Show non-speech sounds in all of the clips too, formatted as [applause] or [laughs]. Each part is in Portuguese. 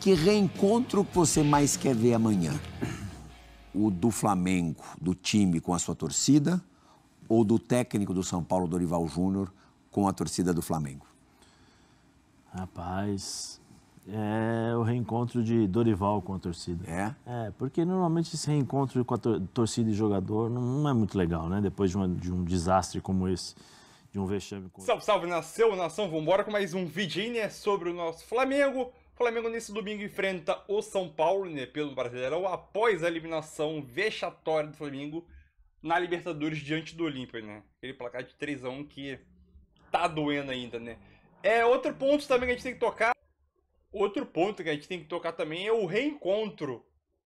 Que reencontro que você mais quer ver amanhã? O do Flamengo, do time com a sua torcida, ou do técnico do São Paulo, Dorival Júnior, com a torcida do Flamengo? Rapaz, é o reencontro de Dorival com a torcida. É? É, porque normalmente esse reencontro com a torcida e jogador não é muito legal, né? Depois de, uma, de um desastre como esse de um vexame. Com... Salve, salve, nasceu, nação, vambora com mais um vidinha sobre o nosso Flamengo. Flamengo nesse domingo enfrenta o São Paulo né, pelo Brasileirão após a eliminação vexatória do Flamengo na Libertadores diante do Olímpia, né? Aquele placar de 3 a 1 que tá doendo ainda, né? É outro ponto também que a gente tem que tocar. Outro ponto que a gente tem que tocar também é o reencontro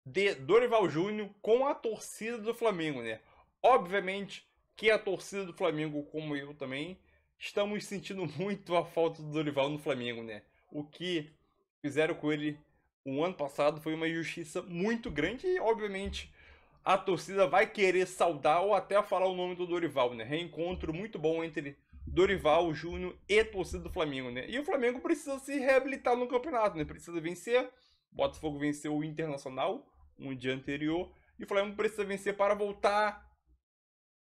de Dorival Júnior com a torcida do Flamengo, né? Obviamente que a torcida do Flamengo, como eu também, estamos sentindo muito a falta do Dorival no Flamengo, né? O que fizeram com ele o ano passado foi uma injustiça muito grande e, obviamente, a torcida vai querer saudar ou até falar o nome do Dorival, né? Reencontro muito bom entre Dorival Júnior e torcida do Flamengo, né? E o Flamengo precisa se reabilitar no campeonato, né? Precisa vencer. Botafogo venceu o Internacional um dia anterior e o Flamengo precisa vencer para voltar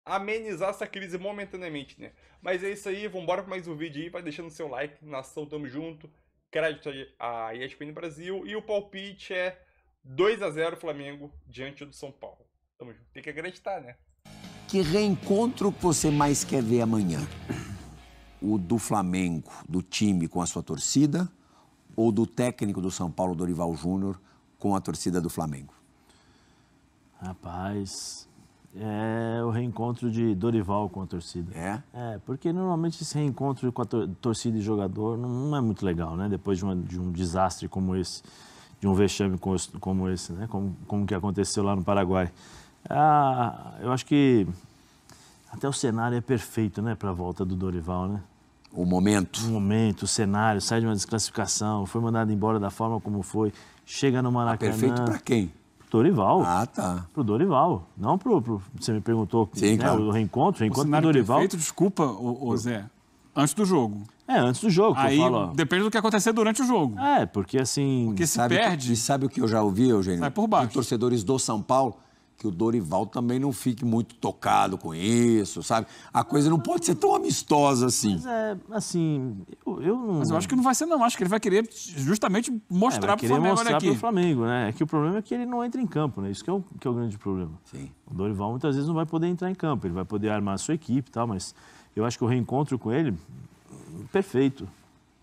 a amenizar essa crise momentaneamente, né? Mas é isso aí, vamos embora para mais um vídeo aí, vai deixando seu like, nação, tamo junto crédito à ESPN Brasil. E o palpite é 2 a 0 Flamengo diante do São Paulo. Tamo junto. Tem que acreditar, né? Que reencontro você mais quer ver amanhã? O do Flamengo, do time com a sua torcida, ou do técnico do São Paulo, Dorival Júnior, com a torcida do Flamengo? Rapaz, é o reencontro de Dorival com a torcida. É? É, porque normalmente esse reencontro com a torcida e jogador não, é muito legal, né? Depois de, uma, de um desastre como esse, de um vexame como esse, né? Como, como que aconteceu lá no Paraguai. Ah, eu acho que até o cenário é perfeito, né? Para a volta do Dorival, né? O momento. O momento, o cenário, sai de uma desclassificação, foi mandado embora da forma como foi, chega no tá Maracanã. perfeito para quem? Dorival. Ah, tá. Pro Dorival. Não pro. pro você me perguntou Sim, né, claro. o reencontro, o reencontro o Dorival. Perfeito, desculpa, o, o Zé. Antes do jogo. É, antes do jogo. Aí falo, depende do que acontecer durante o jogo. É, porque assim. Porque se sabe perde. e sabe o que eu já ouvi, Eugênio? Sai por baixo. De torcedores do São Paulo que o Dorival também não fique muito tocado com isso, sabe? A coisa não pode ser tão amistosa assim. Mas é, assim, eu, eu não... Mas eu acho que não vai ser, não. Acho que ele vai querer justamente mostrar é, para o Flamengo mostrar aqui. Pro Flamengo, né? É que o problema é que ele não entra em campo, né? Isso que é o, que é o grande problema. Sim. O Dorival muitas vezes não vai poder entrar em campo, ele vai poder armar a sua equipe e tal, mas eu acho que o reencontro com ele, perfeito.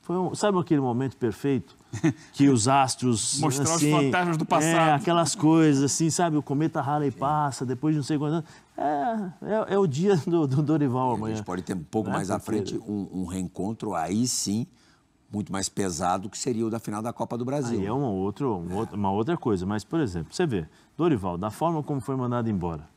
Foi um, sabe aquele momento perfeito? [laughs] Que os astros. Mostrar assim, os fantasmas do passado. É, aquelas coisas, assim, sabe? O cometa rala e passa, depois de não sei quantos anos. É, é, é o dia do, do Dorival amanhã. A gente pode ter um pouco é mais à frente um, um reencontro, aí sim, muito mais pesado que seria o da final da Copa do Brasil. Aí é, uma, outro, um outro, uma outra coisa, mas, por exemplo, você vê, Dorival, da forma como foi mandado embora,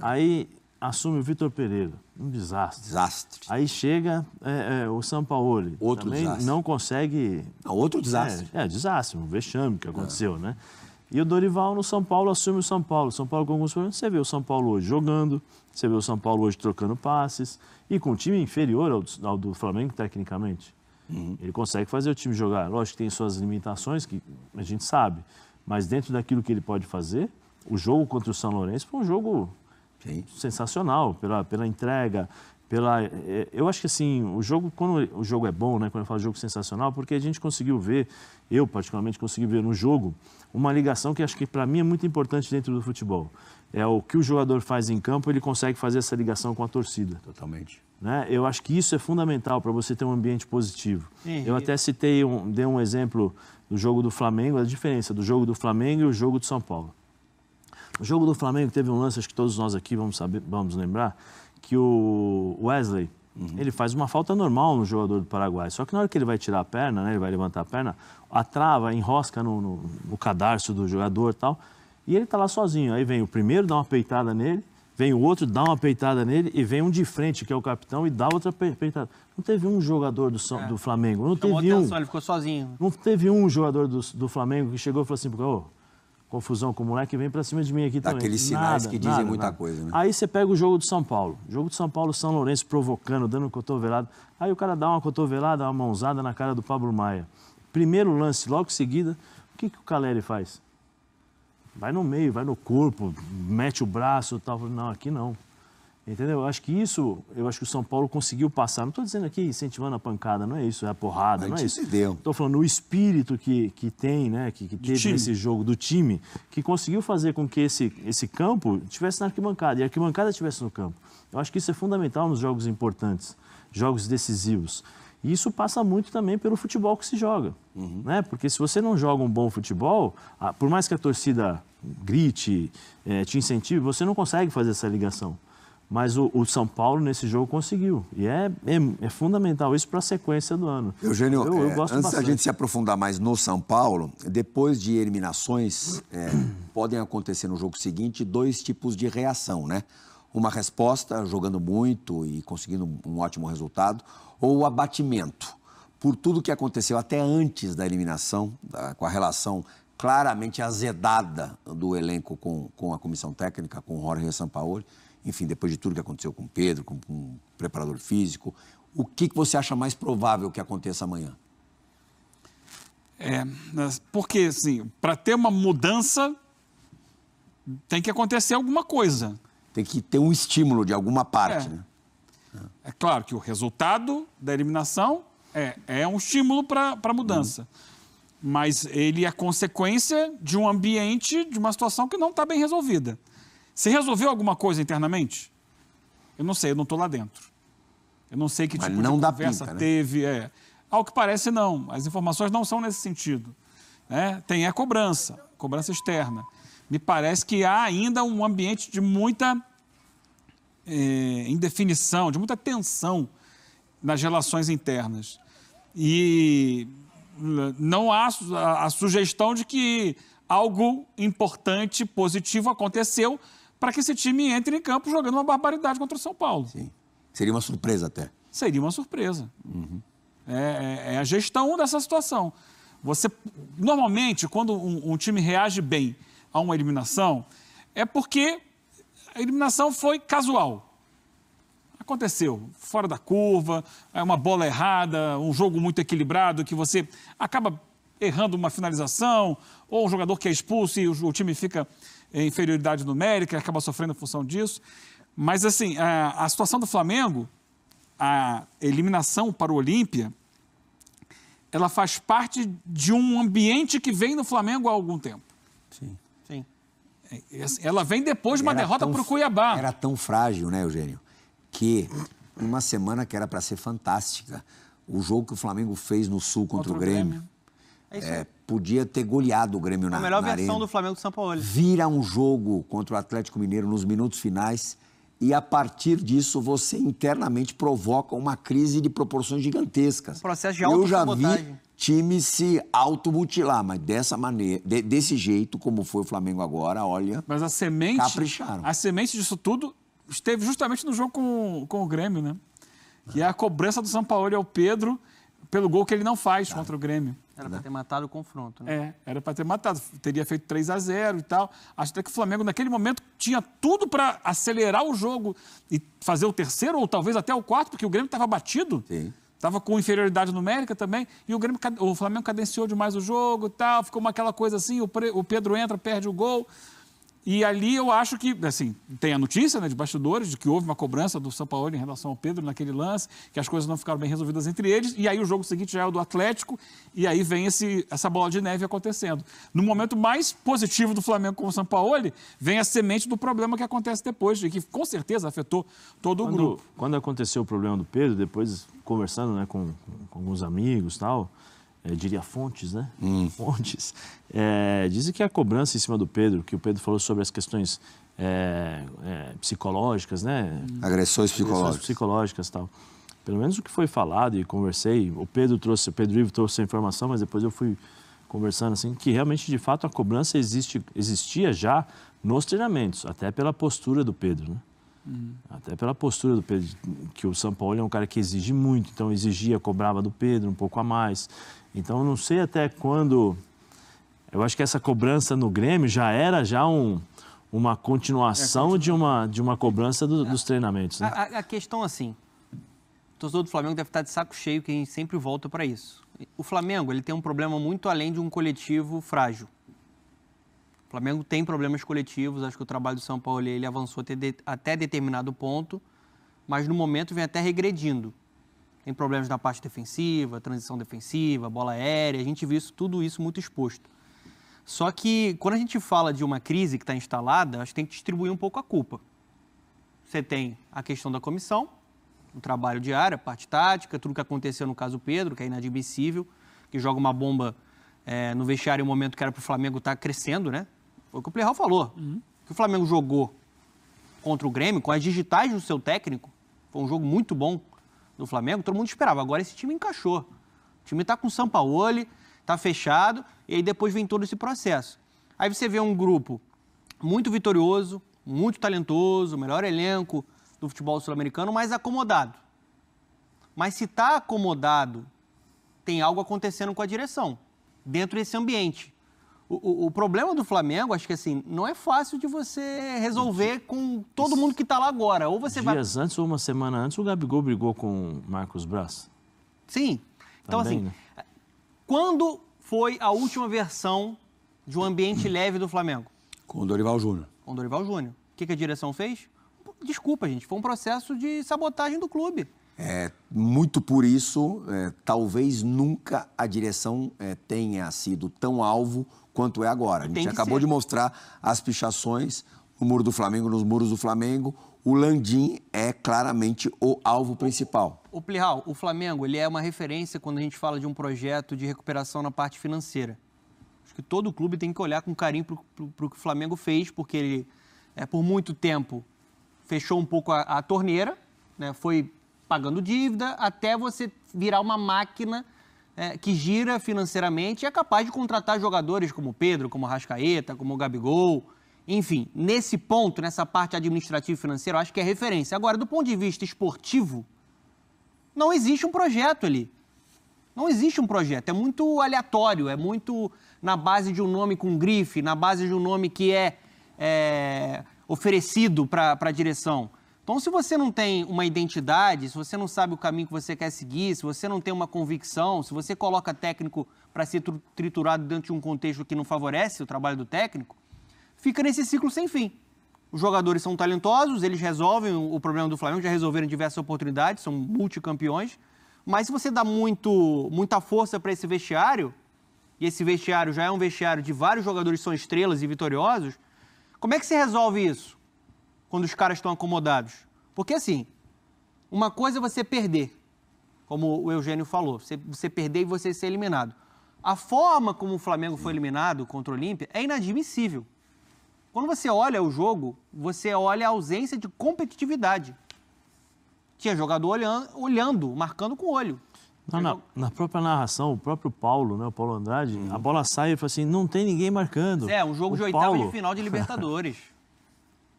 aí assume o Vitor Pereira. Um desastre. Desastre. Aí chega é, é, o Sampaoli. Outro também desastre. não consegue. Não, é outro desastre. É, é, desastre, um vexame que aconteceu, é. né? E o Dorival no São Paulo assume o São Paulo. São Paulo com alguns problemas. Você vê o São Paulo hoje jogando, você vê o São Paulo hoje trocando passes, e com um time inferior ao do, ao do Flamengo, tecnicamente. Uhum. Ele consegue fazer o time jogar. Lógico que tem suas limitações, que a gente sabe, mas dentro daquilo que ele pode fazer, o jogo contra o São Lourenço foi um jogo é Sim. sensacional pela, pela entrega. Pela, é, eu acho que assim, o jogo, quando o jogo é bom, né, quando eu falo jogo sensacional, porque a gente conseguiu ver, eu particularmente consegui ver no jogo, uma ligação que acho que para mim é muito importante dentro do futebol. É o que o jogador faz em campo, ele consegue fazer essa ligação com a torcida. Totalmente. Né? Eu acho que isso é fundamental para você ter um ambiente positivo. Eu até citei, um, dei um exemplo do jogo do Flamengo, a diferença do jogo do Flamengo e o jogo do São Paulo. O jogo do Flamengo teve um lance, acho que todos nós aqui vamos saber, vamos lembrar, que o Wesley, uhum. ele faz uma falta normal no jogador do Paraguai. Só que na hora que ele vai tirar a perna, né, ele vai levantar a perna, a trava enrosca no, no, no cadarço do jogador e tal. E ele tá lá sozinho. Aí vem o primeiro, dá uma peitada nele, vem o outro, dá uma peitada nele e vem um de frente, que é o capitão, e dá outra peitada. Não teve um jogador do, so é. do Flamengo. Não Chamou teve atenção, um. ele ficou sozinho. Não teve um jogador do, do Flamengo que chegou e falou assim, ô, oh, confusão com o moleque, vem para cima de mim aqui também. Aqueles sinais nada, que dizem nada, muita nada. coisa, né? Aí você pega o jogo do São Paulo. jogo do São Paulo, São Lourenço provocando, dando cotovelada. Aí o cara dá uma cotovelada, uma mãozada na cara do Pablo Maia. Primeiro lance, logo em seguida, o que, que o Caleri faz? Vai no meio, vai no corpo, mete o braço e tal. Não, aqui não. Entendeu? Eu acho que isso, eu acho que o São Paulo conseguiu passar. Não estou dizendo aqui incentivando a pancada, não é isso, é a porrada, não é isso. Estou falando o espírito que, que tem, né, que, que teve esse nesse jogo do time, que conseguiu fazer com que esse, esse campo tivesse na arquibancada e a arquibancada estivesse no campo. Eu acho que isso é fundamental nos jogos importantes, jogos decisivos. E isso passa muito também pelo futebol que se joga. Uhum. Né? Porque se você não joga um bom futebol, por mais que a torcida grite, eh, te incentive, você não consegue fazer essa ligação. Mas o, o, São Paulo, nesse jogo, conseguiu. E é, é, é fundamental isso para a sequência do ano. Eugênio, eu, eu é, antes da gente se aprofundar mais no São Paulo, depois de eliminações, é, podem acontecer no jogo seguinte dois tipos de reação, né? Uma resposta, jogando muito e conseguindo um ótimo resultado, ou o abatimento. Por tudo que aconteceu até antes da eliminação, da, com a relação claramente azedada do elenco com, com a comissão técnica, com o Jorge Sampaoli, Paulo enfim, depois de tudo que aconteceu com Pedro, com, o um preparador físico, o que, que você acha mais provável que aconteça amanhã? É, porque, assim, para ter uma mudança, tem que acontecer alguma coisa. Tem que ter um estímulo de alguma parte, é. né? É claro que o resultado da eliminação é, é um estímulo para a mudança. Uhum. Mas ele é consequência de um ambiente, de uma situação que não está bem resolvida. Você resolveu alguma coisa internamente? Eu não sei, eu não estou lá dentro. Eu não sei que tipo de conversa pinta, né? teve. Né? É. Ao que parece, não. As informações não são nesse sentido. Né? Tem a é cobrança, cobrança externa. Me parece que há ainda um ambiente de muita é, indefinição, de muita tensão nas relações internas. E não há a sugestão de que algo importante, positivo aconteceu para que esse time entre em campo jogando uma barbaridade contra o São Paulo. Sim. Seria uma surpresa até. Seria uma surpresa. Uhum. É, é, é, a gestão dessa situação. Você normalmente quando um, um time reage bem a uma eliminação é porque a eliminação foi casual. Aconteceu, fora da curva, é uma bola errada, um jogo muito equilibrado que você acaba errando uma finalização, ou um jogador que é expulso e o, o time fica é, inferioridade numérica, acaba sofrendo em função disso. Mas, assim, a, a situação do Flamengo, a eliminação para o Olímpia, ela faz parte de um ambiente que vem no Flamengo há algum tempo. Sim. Sim. É, ela vem depois de uma era derrota para o Cuiabá. Era tão frágil, né, Eugênio? Que uma semana que era para ser fantástica, o jogo que o Flamengo fez no Sul contra, contra o Grêmio. Grêmio. É, podia ter goleado o Grêmio é na A melhor na versão arena. do Flamengo do São Paulo. Vira um jogo contra o Atlético Mineiro nos minutos finais e a partir disso você internamente provoca uma crise de proporções gigantescas. Um processo de Eu já vi time se automutilar, mas dessa maneira, de, desse jeito como foi o Flamengo agora, olha. Mas a semente, capricharam. A semente disso tudo esteve justamente no jogo com, com o Grêmio, né? E é a cobrança do São Paulo ao Pedro pelo gol que ele não faz claro. Tá. contra o Grêmio. Era né? para ter matado o confronto, né? É, era para ter matado. Teria feito 3 a 0 e tal. Acho até que o Flamengo, naquele momento, tinha tudo para acelerar o jogo e fazer o terceiro ou talvez até o quarto, porque o Grêmio estava batido. Sim. Estava com inferioridade numérica também, e o, Grêmio, o Flamengo cadenciou demais o jogo e tal, ficou uma aquela coisa assim, o Pedro entra, perde o gol. E ali eu acho que, assim, tem a notícia né, de bastidores de que houve uma cobrança do São Paulo em relação ao Pedro naquele lance, que as coisas não ficaram bem resolvidas entre eles, e aí o jogo seguinte já é o do Atlético, e aí vem esse, essa bola de neve acontecendo. No momento mais positivo do Flamengo com o São Paulo, vem a semente do problema que acontece depois, e que com certeza afetou todo o grupo. Quando aconteceu o problema do Pedro, depois conversando né, com, com alguns amigos e tal, é, eu diria fontes, né? Hum. [laughs] Fontes, é, dizem que a cobrança em cima do Pedro, que o Pedro falou sobre as questões é, é, psicológicas, né? Hum. Agressões psicológicas. Agressões psicológicas tal. Pelo menos o que foi falado e conversei, o Pedro trouxe, o Pedro Ivo trouxe a informação, mas depois eu fui conversando assim, que realmente, de fato, a cobrança existe, existia já nos treinamentos, até pela postura do Pedro, né? Uhum. Até pela postura do Pedro, que o São Paulo é um cara que exige muito, então exigia, cobrava do Pedro um pouco a mais. Então eu não sei até quando. Eu acho que essa cobrança no Grêmio já era já um, uma continuação é de, uma, de uma cobrança do, dos treinamentos. Né? A, a, questão assim, o torcedor do Flamengo deve estar de saco cheio, que a gente sempre volta para isso. O Flamengo ele tem um problema muito além de um coletivo frágil. Flamengo tem problemas coletivos, acho que o trabalho do São Paulo ele avançou até determinado ponto, mas no momento vem até regredindo. Tem problemas na parte defensiva, transição defensiva, bola aérea, a gente viu isso, tudo isso muito exposto. Só que quando a gente fala de uma crise que está instalada, acho que tem que distribuir um pouco a culpa. Você tem a questão da comissão, o trabalho diário, a parte tática, tudo que aconteceu no caso Pedro, que é inadmissível, que joga uma bomba é, no vestiário em um momento que era para o Flamengo estar tá crescendo, né? Foi o que o Playhall falou. Uhum. Que o Flamengo jogou contra o Grêmio com as digitais do seu técnico. Foi um jogo muito bom do Flamengo. Todo mundo esperava. Agora esse time encaixou. O time está com o Sampaoli, está fechado. E aí depois vem todo esse processo. Aí você vê um grupo muito vitorioso, muito talentoso, melhor elenco do futebol sul-americano, mas acomodado. Mas se está acomodado, tem algo acontecendo com a direção, dentro desse ambiente. O, o, problema do Flamengo, acho que assim, não é fácil de você resolver com todo mundo que está lá agora. Ou você Dias vai... antes ou uma semana antes, o Gabigol brigou com o Marcos Braz. Sim. Então, assim, né? É, quando foi a última versão de um ambiente leve do Flamengo? Com o Dorival Júnior. Com o Dorival Júnior. O que, que a direção fez? Desculpa, gente, foi um processo de sabotagem do clube. É, muito por isso, é, talvez nunca a direção é, tenha sido tão alvo quanto é agora. A gente acabou ser. de mostrar as pichações no muro do Flamengo, nos muros do Flamengo. O Landim é claramente o alvo principal. O Plihal, o Flamengo, ele é uma referência quando a gente fala de um projeto de recuperação na parte financeira. Acho que todo clube tem que olhar com carinho para o que o Flamengo fez, porque ele, é, por muito tempo, fechou um pouco a, a torneira, né, foi pagando dívida, até você virar uma máquina é, que gira financeiramente e é capaz de contratar jogadores como Pedro, como Rascaeta, como Gabigol. Enfim, nesse ponto, nessa parte administrativa e financeira, eu acho que é referência. Agora, do ponto de vista esportivo, não existe um projeto ali. Não existe um projeto. É muito aleatório, é muito na base de um nome com grife, na base de um nome que é, é oferecido para a direção. Então, se você não tem uma identidade, se você não sabe o caminho que você quer seguir, se você não tem uma convicção, se você coloca técnico para ser triturado dentro de um contexto que não favorece o trabalho do técnico, fica nesse ciclo sem fim. Os jogadores são talentosos, eles resolvem o problema do Flamengo, já resolveram diversas oportunidades, são multicampeões, mas se você dá muito, muita força para esse vestiário, e esse vestiário já é um vestiário de vários jogadores que são estrelas e vitoriosos, como é que você resolve isso? quando os caras estão acomodados. Porque assim, uma coisa é você perder, como o Eugênio falou, você, você perder e você ser eliminado. A forma como o Flamengo foi eliminado contra o Olímpia é inadmissível. Quando você olha o jogo, você olha a ausência de competitividade. Tinha jogador olhando, olhando marcando com o olho. Não, na, na, própria narração, o próprio Paulo, né, o Paulo Andrade, uhum. a bola sai e fala assim, não tem ninguém marcando. É, um jogo o de oitava Paulo... de final de [laughs] Libertadores.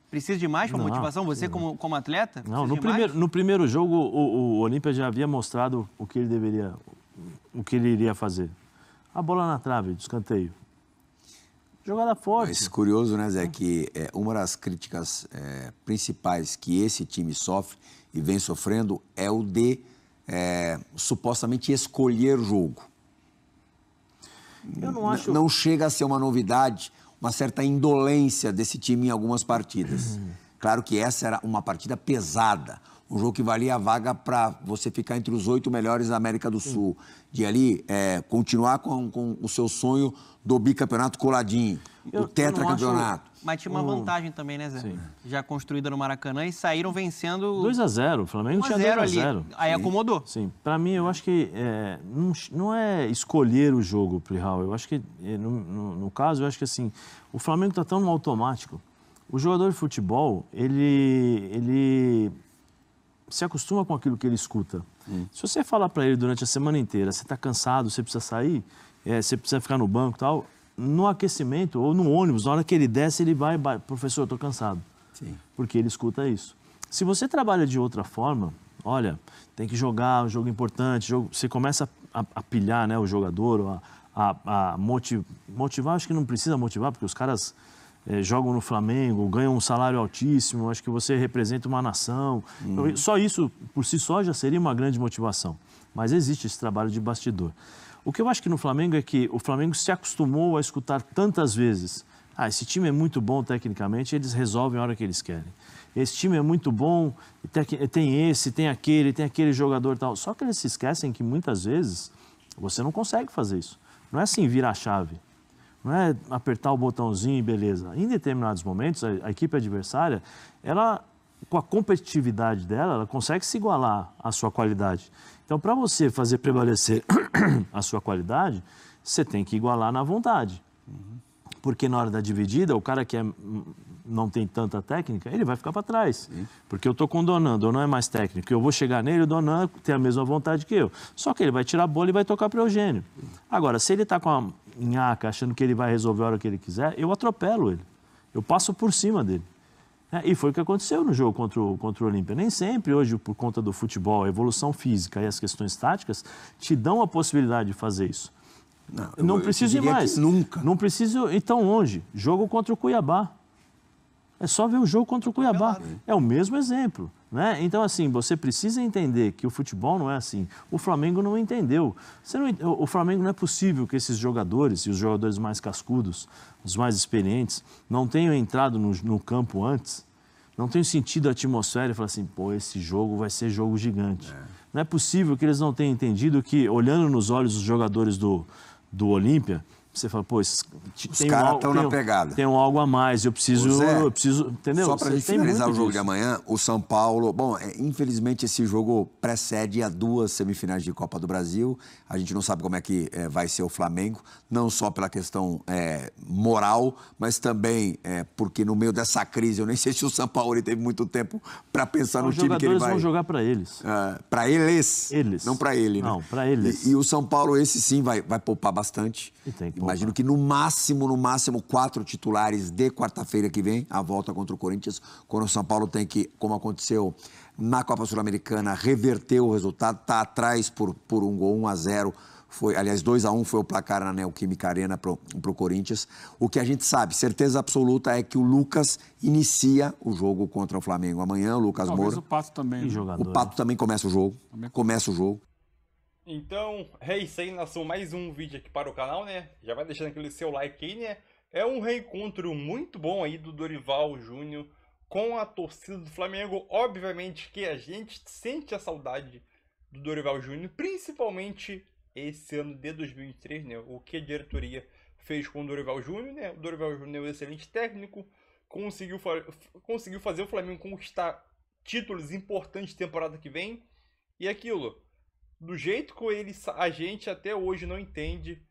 Precisa de mais para motivação? Você, como, como atleta? Não, no primeiro, no primeiro jogo, o, o Olímpia já havia mostrado o que ele deveria, o que ele iria fazer. A bola na trave, descanteio. Jogada forte. Mas curioso, né, Zé, que é, uma das críticas é, principais que esse time sofre e vem sofrendo é o de é, supostamente escolher jogo. Eu não acho. N não chega a ser uma novidade uma certa indolência desse time em algumas partidas. Uhum. Claro que essa era uma partida pesada, um jogo que valia a vaga para você ficar entre os oito melhores da América do Sul, de ali é, continuar com, com o seu sonho do bicampeonato coladinho eu, o tetracampeonato. Acho... Mas tinha uma vantagem também, né, Zé? Sim. Já construída no Maracanã e saíram vencendo. 2 a 0 O Flamengo tinha 2 a 0 Aí Sim. acomodou. Sim. Para mim, eu acho que é, não, não é escolher o jogo, Prihal. Eu acho que, é, no, no, no, caso, eu acho que assim, o Flamengo está tão no automático. O jogador de futebol, ele, ele se acostuma com aquilo que ele escuta. Se você falar para ele durante a semana inteira, você está cansado, você precisa sair, é, você precisa ficar no banco e tal, no aquecimento ou no ônibus, na hora que ele desce, ele vai, professor, estou cansado. Sim. Porque ele escuta isso. Se você trabalha de outra forma, olha, tem que jogar um jogo importante, jogo, você começa a, a, a pilhar né, o jogador, a, a, a motiv, motivar, acho que não precisa motivar, porque os caras é, jogam no Flamengo, ganham um salário altíssimo, acho que você representa uma nação. Uhum. Só isso, por si só, já seria uma grande motivação. Mas existe esse trabalho de bastidor. O que eu acho que no Flamengo é que o Flamengo se acostumou a escutar tantas vezes: ah, esse time é muito bom tecnicamente, eles resolvem a hora que eles querem. Esse time é muito bom, tem esse, tem aquele, tem aquele jogador e tal. Só que eles se esquecem que muitas vezes você não consegue fazer isso. Não é assim virar a chave. Não é apertar o botãozinho e beleza. Em determinados momentos, a, a equipe adversária, ela com a competitividade dela, ela consegue se igualar à sua qualidade. Então, para você fazer prevalecer [clears throat] a sua qualidade, você tem que igualar na vontade. Porque na hora da dividida, o cara que é, não tem tanta técnica, ele vai ficar para trás. Porque eu estou com o Donan, Donan é mais técnico. Eu vou chegar nele, o Donan tem a mesma vontade que eu. Só que ele vai tirar a bola e vai tocar para o Eugênio. Agora, se ele está com a nhaca, achando que ele vai resolver a hora que ele quiser, eu atropelo ele. Eu passo por cima dele. É, e foi o que aconteceu no jogo contra o, contra o Olímpia. Nem sempre, hoje, por conta do futebol, a evolução física e as questões táticas te dão a possibilidade de fazer isso. Não, não preciso eu ir mais. Nunca. Não preciso ir tão longe. Jogo contra o Cuiabá. É só ver o jogo contra o Cuiabá. É o mesmo exemplo. Né? Então, assim, você precisa entender que o futebol não é assim. O Flamengo não entendeu. Não, o Flamengo não é possível que esses jogadores, e os jogadores mais cascudos, os mais experientes, não tenham entrado no, no campo antes não tem sentido a atmosfera e falar assim, pô, esse jogo vai ser jogo gigante. É. Não é possível que eles não tenham entendido que, olhando nos olhos dos jogadores do, do Olímpia, você fala, pô, esses, os caras estão na pegada. Tem um algo a mais, eu preciso, Zé, eu preciso, entendeu? Só para finalizar o jogo disso. de amanhã, o São Paulo, bom, é, infelizmente esse jogo precede a duas semifinais de Copa do Brasil. A gente não sabe como é que é, vai ser o Flamengo, não só pela questão é, moral, mas também é, porque no meio dessa crise, eu nem sei se o São Paulo teve muito tempo para pensar no time que ele vai. Os vão jogar para eles. É, para eles. Eles. Não para ele. Né? Não, para eles. E, e, o São Paulo esse sim vai, vai poupar bastante. E tem que Imagino que no máximo, no máximo, quatro titulares de quarta-feira que vem, a volta contra o Corinthians, quando o São Paulo tem que, como aconteceu na Copa Sul-Americana, reverter o resultado, está atrás por, por um gol, 1 um a 0 foi, aliás, 2 a 1 um foi o placar na Neoquímica Arena para o Corinthians. O que a gente sabe, certeza absoluta, é que o Lucas inicia o jogo contra o Flamengo amanhã, o Lucas Talvez Moura. o Pato também. Né? o Pato né? também começa o jogo. Começa o jogo. Então, é isso aí, nação. Mais um vídeo aqui para o canal, né? Já vai deixando aquele seu like aí, né? É um reencontro muito bom aí do Dorival Júnior com a torcida do Flamengo. Obviamente que a gente sente a saudade do Dorival Júnior, principalmente esse ano de 2023, né? O que a diretoria fez com o Dorival Júnior, né? O Dorival Júnior é um excelente técnico, conseguiu, conseguiu fazer o Flamengo conquistar títulos importantes temporada que vem. E aquilo, do jeito que ele, a gente até hoje não entende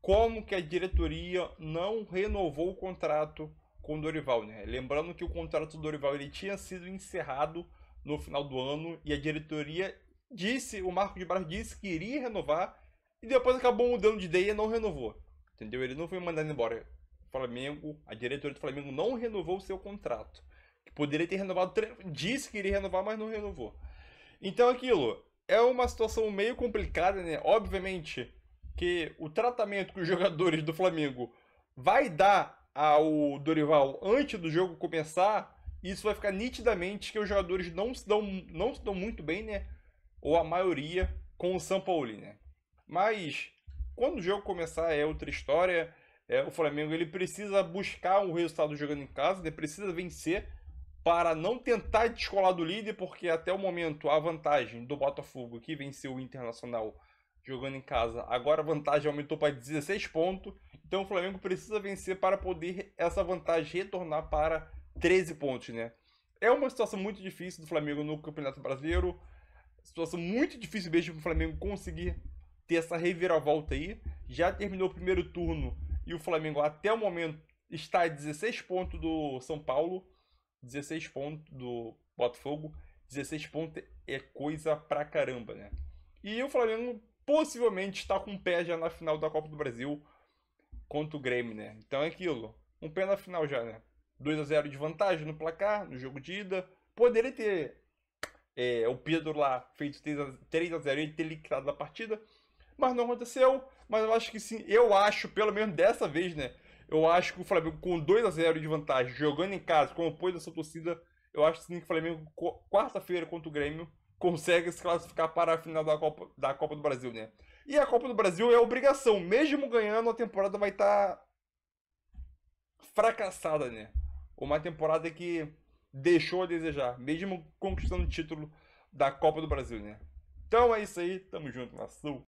como que a diretoria não renovou o contrato com o Dorival, né? Lembrando que o contrato do Dorival ele tinha sido encerrado no final do ano e a diretoria disse, o Marco de Braz disse que iria renovar e depois acabou mudando de ideia e não renovou. Entendeu? Ele não foi mandado embora. O Flamengo, a diretoria do Flamengo não renovou o seu contrato. Que poderia ter renovado, disse que iria renovar, mas não renovou. Então é aquilo, é uma situação meio complicada, né? Obviamente que o tratamento que os jogadores do Flamengo vai dar ao Dorival antes do jogo começar, isso vai ficar nitidamente que os jogadores não se dão, não se dão muito bem, né? Ou a maioria com o São Paulo, né? Mas quando o jogo começar é outra história. É, o Flamengo ele precisa buscar um resultado jogando em casa, né? precisa vencer para não tentar descolar do líder, porque até o momento a vantagem do Botafogo, que venceu o Internacional jogando em casa, agora a vantagem aumentou para 16 pontos. Então o Flamengo precisa vencer para poder essa vantagem retornar para 13 pontos, né? É uma situação muito difícil do Flamengo no Campeonato Brasileiro. Situação muito difícil mesmo para o Flamengo conseguir ter essa reviravolta aí. Já terminou o primeiro turno e o Flamengo até o momento está a 16 pontos do São Paulo 16 pontos do Botafogo, 16 pontos é coisa pra caramba, né? E o Flamengo possivelmente está com um pé já na final da Copa do Brasil contra o Grêmio, né? Então é aquilo, um pé na final já, né? 2 a 0 de vantagem no placar, no jogo de ida. Poderia ter é, o Pedro lá feito 3 a, 0 e ter liquidado a partida, mas não aconteceu. Mas eu acho que sim, eu acho, pelo menos dessa vez, né? Eu acho que o Flamengo com 2 a 0 de vantagem, jogando em casa, com o apoio da sua torcida, eu acho sim que o Flamengo quarta-feira contra o Grêmio consegue se classificar para a final da Copa, da Copa do Brasil, né? E a Copa do Brasil é obrigação, mesmo ganhando a temporada vai estar tá fracassada, né? Uma temporada que deixou a desejar, mesmo conquistando o título da Copa do Brasil, né? Então é isso aí, tamo junto, nação.